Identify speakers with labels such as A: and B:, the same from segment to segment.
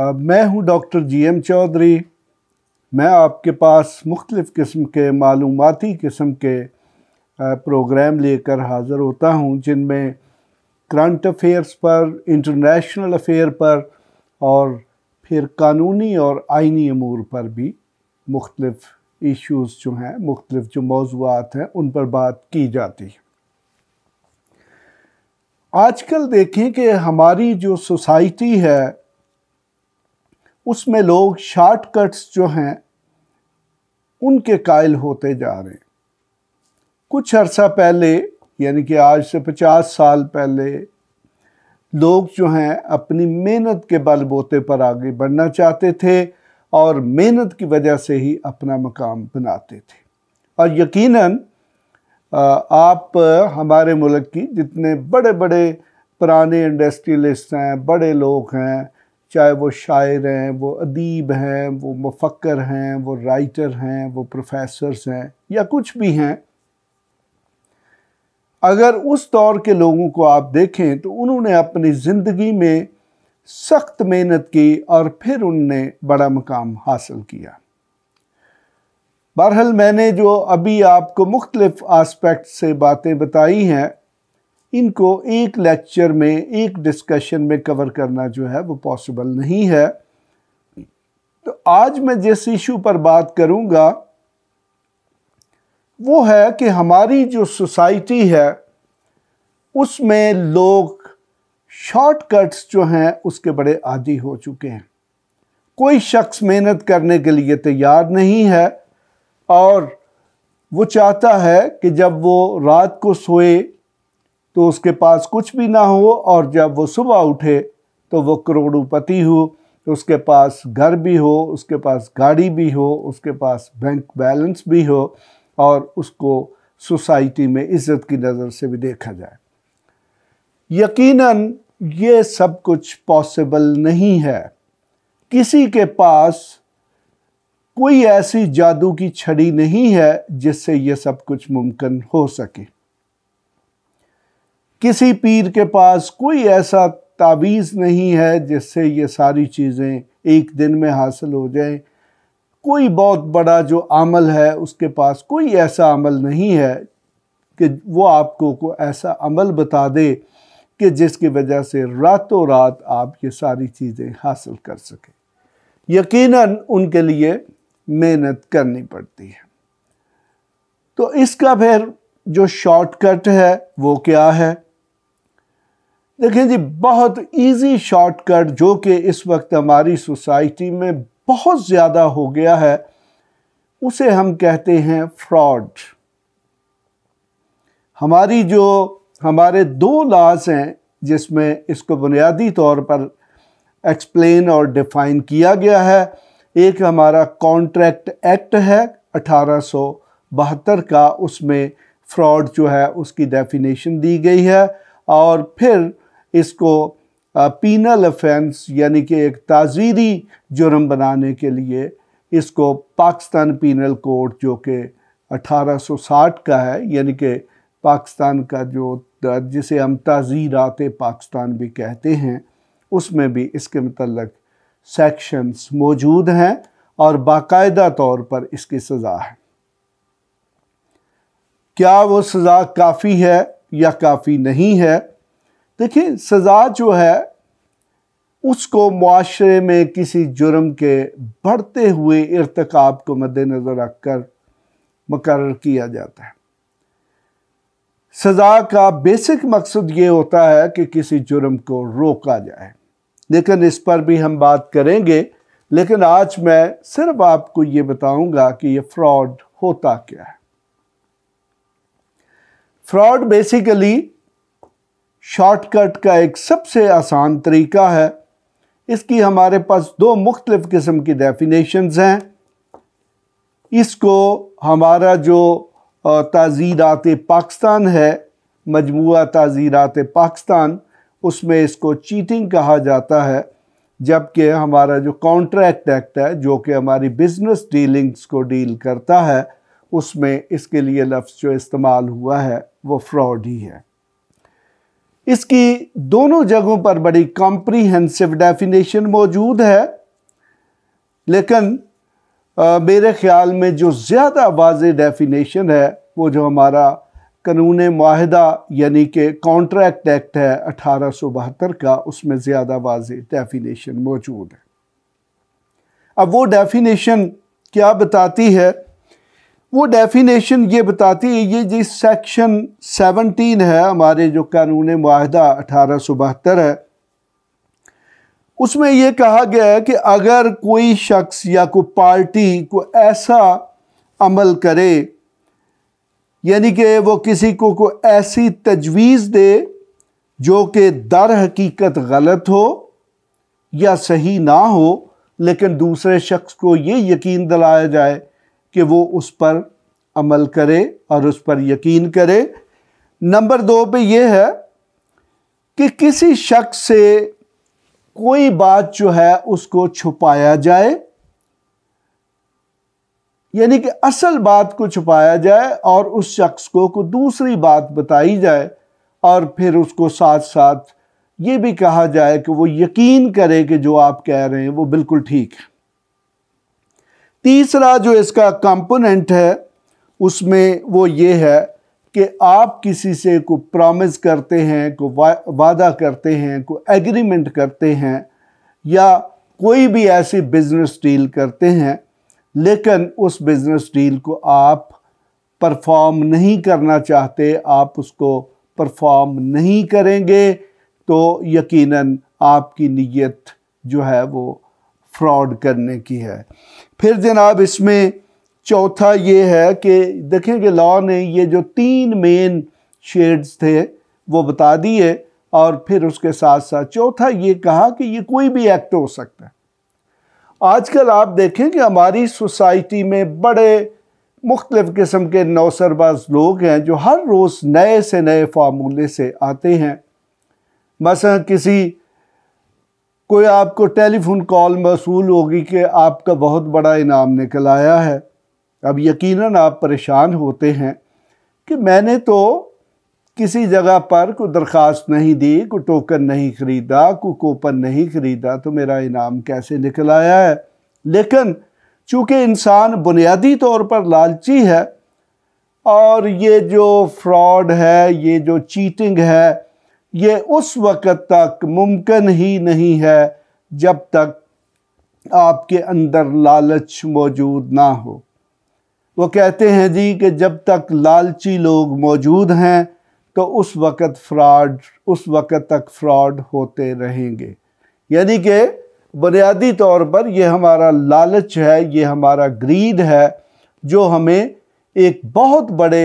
A: मैं हूं doctor G M Chaudhary मैं आपके पास मुख्तलिफ़ किस्म के मालूमती किस्म के प्रोग्राम लेकर हाजिर होता हूं जिनमें करंट अफेयर्स पर इंटरनेशनल अफेयर पर और फिर कानूनी और आइनी अमूर पर भी मुख्तलिफ़ इश्यूज़ जो हैं मुख्तलिफ जो मौजूद हैं उन पर बात की जाती है आजकल देखें कि हमारी जो सोसाइटी है उसमें लोग शॉर्टकट्स जो हैं उनके कायल होते जा रहे हैं कुछ अरसा पहले यानी कि आज से पचास साल पहले लोग जो हैं अपनी मेहनत के बलबोते पर आगे बढ़ना चाहते थे और मेहनत की वजह से ही अपना मकाम बनाते थे और यकीनन आप हमारे मुल्क की जितने बड़े बड़े पुराने इंडस्ट्रियलिस्ट हैं बड़े लोग हैं चाहे वो शायर हैं वो अदीब हैं वो मुफक्र हैं वो राइटर हैं वो प्रोफेसर्स हैं या कुछ भी हैं अगर उस दौर के लोगों को आप देखें तो उन्होंने अपनी ज़िंदगी में सख्त मेहनत की और फिर उनने बड़ा मकाम हासिल किया बहरहाल मैंने जो अभी आपको मुख्तलिफ़ आस्पेक्ट से बातें बताई हैं इनको एक लेक्चर में एक डिस्कशन में कवर करना जो है वो पॉसिबल नहीं है तो आज मैं जिस इशू पर बात करूंगा वो है कि हमारी जो सोसाइटी है उसमें लोग शॉर्टकट्स जो हैं उसके बड़े आदि हो चुके हैं कोई शख्स मेहनत करने के लिए तैयार नहीं है और वो चाहता है कि जब वो रात को सोए तो उसके पास कुछ भी ना हो और जब वो सुबह उठे तो वो करोड़पति हो उसके पास घर भी हो उसके पास गाड़ी भी हो उसके पास बैंक बैलेंस भी हो और उसको सोसाइटी में इज़्ज़त की नज़र से भी देखा जाए यकीनन ये सब कुछ पॉसिबल नहीं है किसी के पास कोई ऐसी जादू की छड़ी नहीं है जिससे ये सब कुछ मुमकिन हो सके किसी पीर के पास कोई ऐसा तावीज़ नहीं है जिससे ये सारी चीज़ें एक दिन में हासिल हो जाएं कोई बहुत बड़ा जो अमल है उसके पास कोई ऐसा अमल नहीं है कि वो आपको को ऐसा अमल बता दे कि जिसकी वजह से रातों रात आप ये सारी चीज़ें हासिल कर सकें यकीनन उनके लिए मेहनत करनी पड़ती है तो इसका फिर जो शॉर्टकट है वो क्या है देखें जी बहुत इजी शॉर्टकट जो कि इस वक्त हमारी सोसाइटी में बहुत ज़्यादा हो गया है उसे हम कहते हैं फ्रॉड हमारी जो हमारे दो लॉज हैं जिसमें इसको बुनियादी तौर पर एक्सप्लेन और डिफाइन किया गया है एक हमारा कॉन्ट्रैक्ट एक्ट है अठारह का उसमें फ्रॉड जो है उसकी डेफिनेशन दी गई है और फिर इसको पीनल अफेंस यानी कि एक ताजीरी जुर्म बनाने के लिए इसको पाकिस्तान पीनल कोड जो कि 1860 का है यानी कि पाकिस्तान का जो जिसे हम ताजीरात पाकिस्तान भी कहते हैं उसमें भी इसके मतलब सेक्शंस मौजूद हैं और बाकायदा तौर पर इसकी सज़ा है क्या वो सज़ा काफ़ी है या काफ़ी नहीं है देखिए सज़ा जो है उसको माशरे में किसी जुर्म के बढ़ते हुए इरतकाब को मद्दनज़र रख कर मुकर किया जाता है सज़ा का बेसिक मकसद ये होता है कि किसी जुर्म को रोका जाए लेकिन इस पर भी हम बात करेंगे लेकिन आज मैं सिर्फ आपको ये बताऊंगा कि ये फ्रॉड होता क्या है फ्रॉड बेसिकली शॉर्टकट का एक सबसे आसान तरीका है इसकी हमारे पास दो मुख्तलिफ़ किस्म की डेफिनेशंस हैं इसको हमारा जो ताज़ीरात पाकिस्तान है मजमू ताज़ीरात पाकिस्तान उसमें इसको चीटिंग कहा जाता है जबकि हमारा जो कॉन्ट्रैक्ट एक्ट है जो कि हमारी बिज़नेस डीलिंग्स को डील करता है उसमें इसके लिए लफ्ज़ जो इस्तेमाल हुआ है वो फ्रॉड ही है इसकी दोनों जगहों पर बड़ी कॉम्प्रीहेंसिव डेफिनेशन मौजूद है लेकिन आ, मेरे ख़्याल में जो ज़्यादा वाज डेफिनेशन है वो जो हमारा कानून माहिदा यानी कि कॉन्ट्रैक्ट एक्ट है अठारह सौ बहत्तर का उसमें ज़्यादा वाज डेफिनेशन मौजूद है अब वो डेफिनेशन क्या बताती है वो डेफिनेशन ये बताती है ये जी सेक्शन 17 है हमारे जो कानून माहदा अठारह सौ बहत्तर है उसमें ये कहा गया है कि अगर कोई शख्स या कोई पार्टी को ऐसा अमल करे यानी कि वो किसी को को ऐसी तजवीज़ दे जो कि दर हकीकत गलत हो या सही ना हो लेकिन दूसरे शख्स को ये यकीन दिलाया जाए कि वो उस पर अमल करे और उस पर यकीन करे नंबर दो पे ये है कि किसी शख्स से कोई बात जो है उसको छुपाया जाए यानी कि असल बात को छुपाया जाए और उस शख्स को को दूसरी बात बताई जाए और फिर उसको साथ साथ ये भी कहा जाए कि वो यकीन करे कि जो आप कह रहे हैं वो बिल्कुल ठीक है तीसरा जो इसका कंपोनेंट है उसमें वो ये है कि आप किसी से को प्रॉमिस करते हैं को वादा करते हैं को एग्रीमेंट करते हैं या कोई भी ऐसी बिज़नेस डील करते हैं लेकिन उस बिज़नेस डील को आप परफॉर्म नहीं करना चाहते आप उसको परफॉर्म नहीं करेंगे तो यकीनन आपकी नीयत जो है वो फ्रॉड करने की है फिर जनाब इसमें चौथा ये है कि देखें कि लॉ ने ये जो तीन मेन शेड्स थे वो बता दिए और फिर उसके साथ साथ चौथा ये कहा कि ये कोई भी एक्ट हो सकता है आजकल आप देखें कि हमारी सोसाइटी में बड़े मुख्तलिफ़ किस्म के नौसरबाज लोग हैं जो हर रोज़ नए से नए फार्मूले से आते हैं मसा किसी कोई आपको टेलीफोन कॉल मौसू होगी कि आपका बहुत बड़ा इनाम निकल आया है अब यकीनन आप परेशान होते हैं कि मैंने तो किसी जगह पर कोई दरख्वास्त नहीं दी कोई टोकन नहीं ख़रीदा कोई कूपन नहीं ख़रीदा तो मेरा इनाम कैसे निकल आया है लेकिन चूँकि इंसान बुनियादी तौर पर लालची है और ये जो फ्रॉड है ये जो चीटिंग है ये उस वक़्त तक मुमकिन ही नहीं है जब तक आपके अंदर लालच मौजूद ना हो वो कहते हैं जी कि जब तक लालची लोग मौजूद हैं तो उस वक़्त फ्रॉड उस वक़्त तक फ्रॉड होते रहेंगे यानी कि बुनियादी तौर पर यह हमारा लालच है ये हमारा ग्रीड है जो हमें एक बहुत बड़े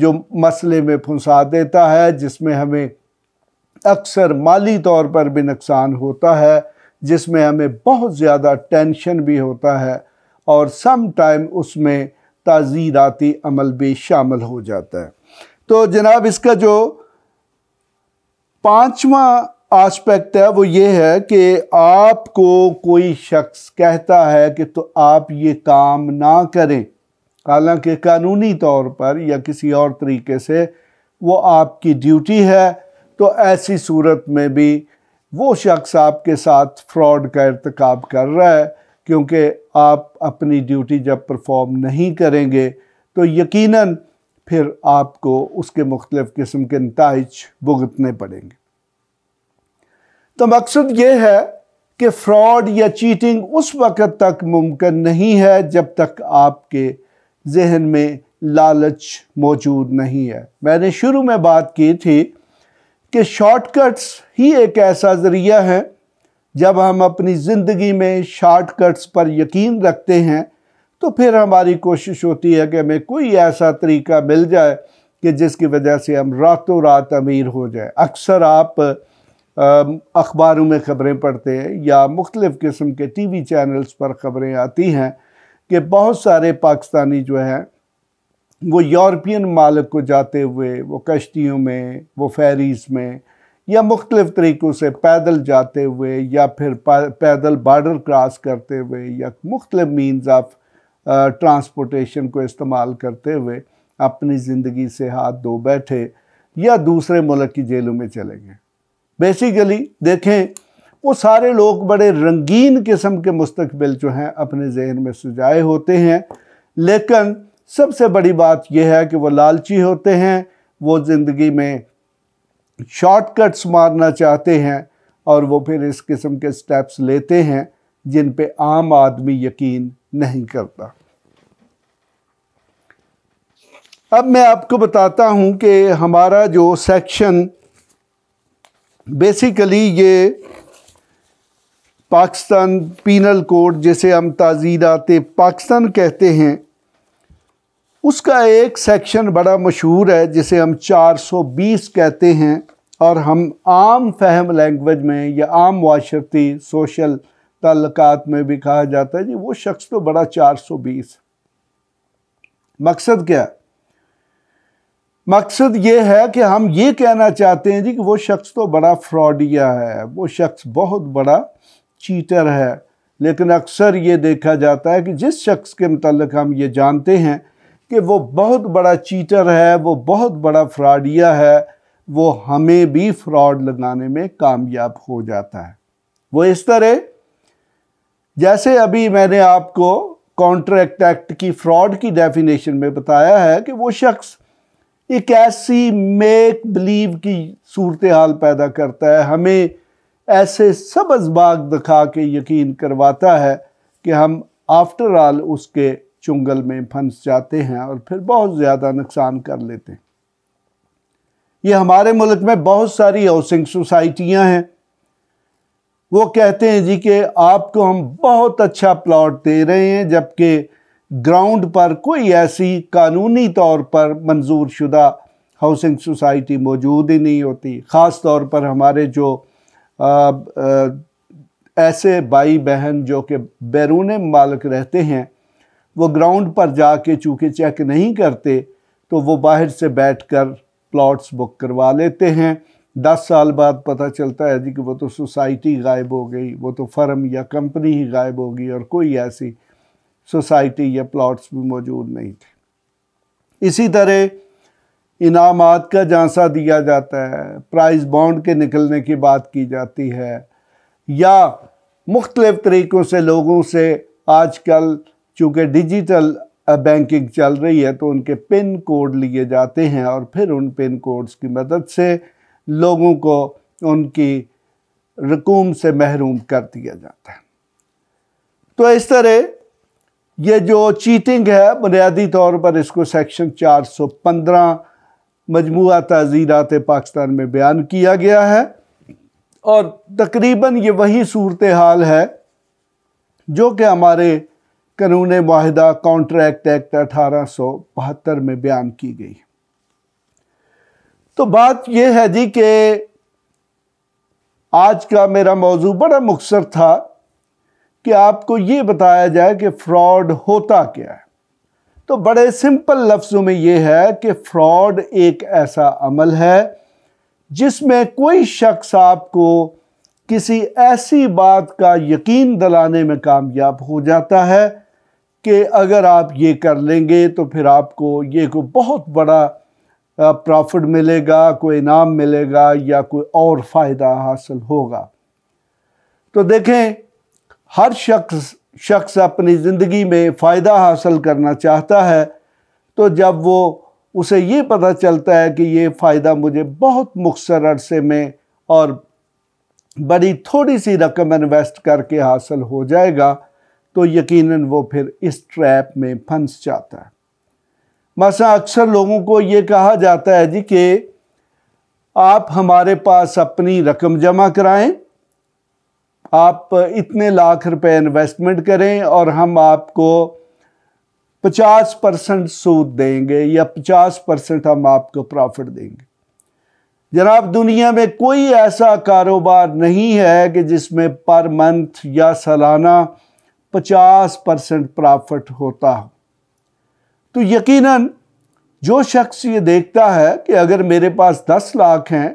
A: जो मसले में फंसा देता है जिसमें हमें अक्सर माली तौर पर भी नुकसान होता है जिसमें हमें बहुत ज़्यादा टेंशन भी होता है और सम टाइम उसमें ताज़ीराती अमल भी शामिल हो जाता है तो जनाब इसका जो पाँचवा आस्पेक्ट है वो ये है कि आपको कोई शख्स कहता है कि तो आप ये काम ना करें हालांकि कानूनी तौर पर या किसी और तरीके से वो आपकी ड्यूटी है तो ऐसी सूरत में भी वो शख्स आपके साथ फ्रॉड का इरतकब कर रहा है क्योंकि आप अपनी ड्यूटी जब परफॉर्म नहीं करेंगे तो यकीनन फिर आपको उसके मुख्तलिफ़ किस्म के नतज भुगतने पड़ेंगे तो मकसद ये है कि फ्रॉड या चीटिंग उस वक़्त तक मुमकिन नहीं है जब तक आपके जहन में लालच मौजूद नहीं है मैंने शुरू में बात की थी कि शॉर्टकट्स ही एक ऐसा ज़रिया है जब हम अपनी ज़िंदगी में शॉर्टकट्स पर यकीन रखते हैं तो फिर हमारी कोशिश होती है कि हमें कोई ऐसा तरीका मिल जाए कि जिसकी वजह से हम रातों रात अमीर हो जाए अक्सर आप अखबारों में ख़बरें पढ़ते हैं या मुख्तलिफ़ किस्म के टी वी चैनल्स पर ख़बरें आती हैं कि बहुत सारे पाकिस्तानी जो हैं वो यूरोपियन मालक को जाते हुए वो कश्तियों में वो फेरीज में या मुख्तलिफ़ तरीक़ों से पैदल जाते हुए या फिर पैदल बार्डर क्रॉस करते हुए या मुख्तलिफ़ मीन्स ऑफ ट्रांसपोर्टेशन को इस्तेमाल करते हुए अपनी ज़िंदगी से हाथ धो बैठे या दूसरे मुल्क की जेलों में चले गए बेसिकली देखें वो सारे लोग बड़े रंगीन किस्म के मुस्तबिल जो हैं अपने जहन में सजाए होते हैं लेकिन सबसे बड़ी बात यह है कि वो लालची होते हैं वो ज़िंदगी में शॉर्टकट्स मारना चाहते हैं और वो फिर इस किस्म के स्टेप्स लेते हैं जिन पे आम आदमी यकीन नहीं करता अब मैं आपको बताता हूँ कि हमारा जो सेक्शन बेसिकली ये पाकिस्तान पीनल कोड जिसे हम ताज़ीरात पाकिस्तान कहते हैं उसका एक सेक्शन बड़ा मशहूर है जिसे हम 420 कहते हैं और हम आम फहम लैंग्वेज में या आम माशरती सोशल तल्लक़ात में भी कहा जाता है जी वो शख्स तो बड़ा 420 मकसद क्या है मकसद ये है कि हम ये कहना चाहते हैं जी कि वो शख्स तो बड़ा फ्रॉडिया है वो शख्स बहुत बड़ा चीटर है लेकिन अक्सर ये देखा जाता है कि जिस शख्स के मतलब हम ये जानते हैं कि वो बहुत बड़ा चीटर है वो बहुत बड़ा फ्रॉडिया है वो हमें भी फ्रॉड लगाने में कामयाब हो जाता है वो इस तरह जैसे अभी मैंने आपको कॉन्ट्रैक्ट एक्ट की फ्रॉड की डेफिनेशन में बताया है कि वो शख्स एक ऐसी मेक बिलीव की सूरत हाल पैदा करता है हमें ऐसे सबज बाग दिखा के यकीन करवाता है कि हम आफ्टर ऑल उसके चुंगल में फंस जाते हैं और फिर बहुत ज़्यादा नुकसान कर लेते हैं ये हमारे मुल्क में बहुत सारी हाउसिंग सोसाइटियां हैं वो कहते हैं जी कि आपको हम बहुत अच्छा प्लॉट दे रहे हैं जबकि ग्राउंड पर कोई ऐसी कानूनी तौर पर मंजूर शुदा हाउसिंग सोसाइटी मौजूद ही नहीं होती ख़ास तौर पर हमारे जो आ, आ, ऐसे भाई बहन जो कि बैरून मालिक रहते हैं वो ग्राउंड पर जाके चूँकि चेक नहीं करते तो वो बाहर से बैठकर प्लॉट्स बुक करवा लेते हैं दस साल बाद पता चलता है जी कि वो तो सोसाइटी गायब हो गई वो तो फर्म या कंपनी ही गायब हो गई और कोई ऐसी सोसाइटी या प्लॉट्स भी मौजूद नहीं थे इसी तरह इनामात का झांसा दिया जाता है प्राइस बॉन्ड के निकलने की बात की जाती है या मुख्तलिफ़ तरीक़ों से लोगों से आजकल चूँकि डिजिटल बैंकिंग चल रही है तो उनके पिन कोड लिए जाते हैं और फिर उन पिन कोड्स की मदद से लोगों को उनकी रकूम से महरूम कर दिया जाता है तो इस तरह ये जो चीटिंग है बुनियादी तौर पर इसको सेक्शन 415 मजमू तज़ीरात पाकिस्तान में बयान किया गया है और तकरीबन ये वही सूरत हाल है जो कि हमारे कानून माहिदा कॉन्ट्रैक्ट एक्ट अठारह में बयान की गई तो बात यह है जी कि आज का मेरा मौजू बड़ा मुखसर था कि आपको ये बताया जाए कि फ्रॉड होता क्या है तो बड़े सिंपल लफ्ज़ों में यह है कि फ्रॉड एक ऐसा अमल है जिसमें कोई शख्स आपको किसी ऐसी बात का यकीन दिलाने में कामयाब हो जाता है कि अगर आप ये कर लेंगे तो फिर आपको ये को बहुत बड़ा प्रॉफिट मिलेगा कोई इनाम मिलेगा या कोई और फ़ायदा हासिल होगा तो देखें हर शख्स शख्स अपनी ज़िंदगी में फ़ायदा हासिल करना चाहता है तो जब वो उसे ये पता चलता है कि ये फ़ायदा मुझे बहुत मुख्तर अरसे में और बड़ी थोड़ी सी रकम इन्वेस्ट करके हासिल हो जाएगा तो यकीनन वो फिर इस ट्रैप में फंस जाता है मसा अक्सर लोगों को ये कहा जाता है जी कि आप हमारे पास अपनी रकम जमा कराएं आप इतने लाख रुपए इन्वेस्टमेंट करें और हम आपको पचास परसेंट सूद देंगे या पचास परसेंट हम आपको प्रॉफिट देंगे जनाब दुनिया में कोई ऐसा कारोबार नहीं है कि जिसमें पर मंथ या सालाना पचास परसेंट प्रॉफिट होता हो तो यकीनन जो शख्स ये देखता है कि अगर मेरे पास दस लाख हैं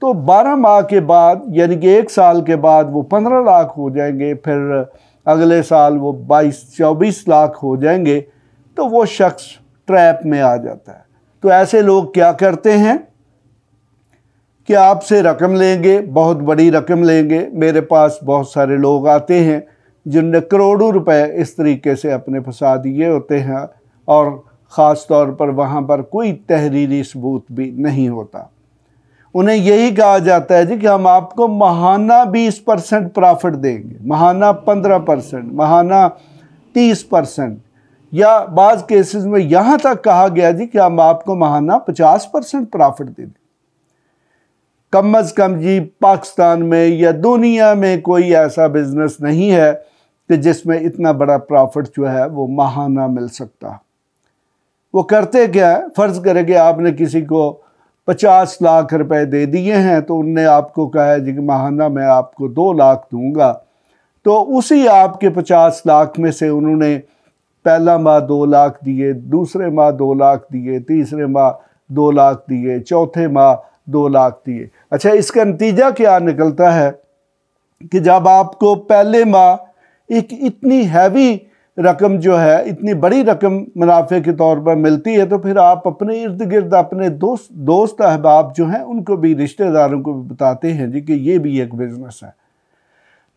A: तो बारह माह के बाद यानी कि एक साल के बाद वो पंद्रह लाख हो जाएंगे फिर अगले साल वो बाईस चौबीस लाख हो जाएंगे तो वो शख्स ट्रैप में आ जाता है तो ऐसे लोग क्या करते हैं कि आपसे रकम लेंगे बहुत बड़ी रकम लेंगे मेरे पास बहुत सारे लोग आते हैं जिनने करोड़ों रुपए इस तरीके से अपने फंसा दिए होते हैं और ख़ास तौर पर वहाँ पर कोई तहरीरी सबूत भी नहीं होता उन्हें यही कहा जाता है जी कि हम आपको महाना बीस परसेंट प्रॉफिट देंगे महाना पंद्रह परसेंट महाना तीस परसेंट या बाज़ केसेस में यहाँ तक कहा गया जी कि हम आपको महाना पचास परसेंट प्रॉफिट दे दें कम अज़ कम जी पाकिस्तान में या दुनिया में कोई ऐसा बिज़नेस नहीं है कि जिसमें इतना बड़ा प्रॉफिट जो है वो माहाना मिल सकता वो करते क्या है फ़र्ज़ करें कि आपने किसी को पचास लाख रुपए दे दिए हैं तो उनने आपको कहा है जी माहाना मैं आपको दो लाख दूंगा तो उसी आपके पचास लाख में से उन्होंने पहला माह दो लाख दिए दूसरे माह दो लाख दिए तीसरे माह दो लाख दिए चौथे माह दो लाख दिए अच्छा इसका नतीजा क्या निकलता है कि जब आपको पहले माह एक इतनी हैवी रकम जो है इतनी बड़ी रकम मुनाफे के तौर पर मिलती है तो फिर आप अपने इर्द गिर्द अपने दोस्त दोस्त अहबाब जो हैं उनको भी रिश्तेदारों को भी बताते हैं जी कि ये भी एक बिज़नेस है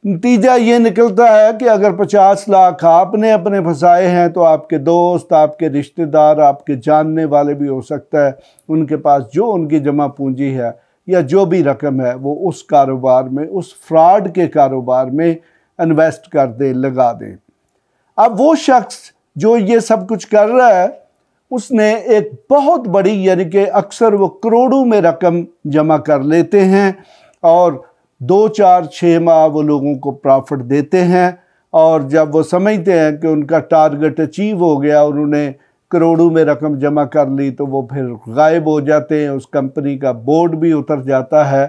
A: नतीजा ये निकलता है कि अगर पचास लाख आपने अपने फंसाए हैं तो आपके दोस्त आपके रिश्तेदार आपके जानने वाले भी हो सकता है उनके पास जो उनकी जमा पूंजी है या जो भी रकम है वो उस कारोबार में उस फ्रॉड के कारोबार में इन्वेस्ट कर दें लगा दें अब वो शख्स जो ये सब कुछ कर रहा है उसने एक बहुत बड़ी यानी कि अक्सर वो करोड़ों में रकम जमा कर लेते हैं और दो चार छः माह वो लोगों को प्रॉफिट देते हैं और जब वो समझते हैं कि उनका टारगेट अचीव हो गया और उन्हें करोड़ों में रकम जमा कर ली तो वो फिर गायब हो जाते हैं उस कंपनी का बोर्ड भी उतर जाता है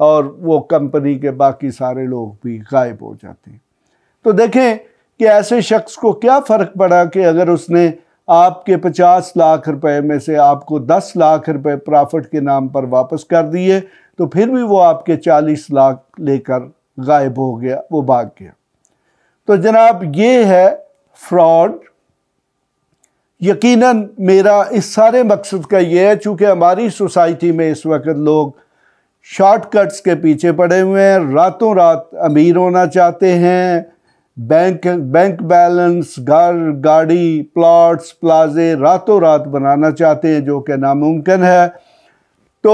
A: और वो कंपनी के बाकी सारे लोग भी गायब हो जाते हैं तो देखें कि ऐसे शख्स को क्या फ़र्क पड़ा कि अगर उसने आपके पचास लाख रुपए में से आपको दस लाख रुपए प्रॉफिट के नाम पर वापस कर दिए तो फिर भी वो आपके चालीस लाख लेकर गायब हो गया वो भाग गया तो जनाब ये है फ्रॉड यकीनन मेरा इस सारे मकसद का ये है चूँकि हमारी सोसाइटी में इस वक्त लोग शॉर्टकट्स के पीछे पड़े हुए हैं रातों रात अमीर होना चाहते हैं बैंक बैंक बैलेंस घर गाड़ी प्लॉट्स प्लाजे रातों रात बनाना चाहते हैं जो कि नामुमकिन है तो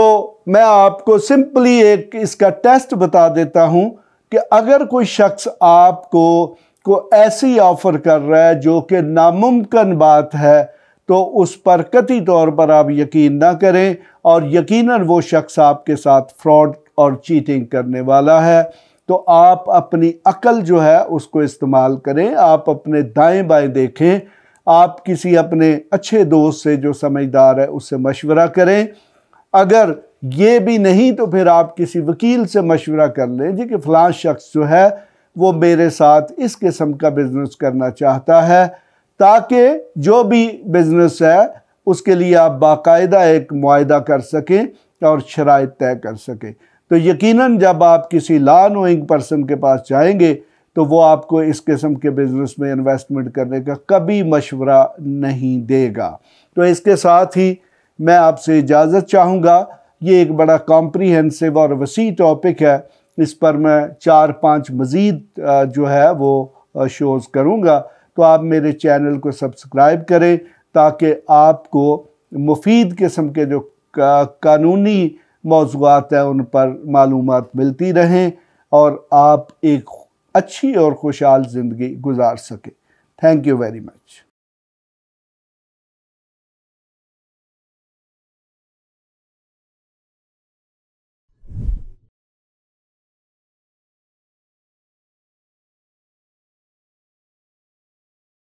A: मैं आपको सिंपली एक इसका टेस्ट बता देता हूं कि अगर कोई शख्स आपको को ऐसी ऑफ़र कर रहा है जो कि नामुमकिन बात है तो उस पर कति तौर पर आप यकीन ना करें और यकीनन वो शख्स आपके साथ फ्रॉड और चीटिंग करने वाला है तो आप अपनी अकल जो है उसको इस्तेमाल करें आप अपने दाएं बाएं देखें आप किसी अपने अच्छे दोस्त से जो समझदार है उससे मशवरा करें अगर ये भी नहीं तो फिर आप किसी वकील से मशवरा कर लें जी कि फ़लाँ शख्स जो है वो मेरे साथ इस किस्म का बिज़नेस करना चाहता है ताकि जो भी बिज़नेस है उसके लिए आप बाकायदा एक माहा कर सकें और शराइ तय कर सकें तो यकीनन जब आप किसी ला नोइंग पर्सन के पास जाएंगे तो वो आपको इस किस्म के बिज़नेस में इन्वेस्टमेंट करने का कभी मशवरा नहीं देगा तो इसके साथ ही मैं आपसे इजाज़त चाहूँगा ये एक बड़ा कॉम्प्रीहेंसिव और वसी टॉपिक है इस पर मैं चार पांच मज़ीद जो है वो शोज़ करूँगा तो आप मेरे चैनल को सब्सक्राइब करें ताकि आपको मुफीद किस्म के जो कानूनी मौजूद हैं उन पर मालूम मिलती रहें और आप एक अच्छी और खुशहाल ज़िंदगी गुजार सकें थैंक यू वेरी मच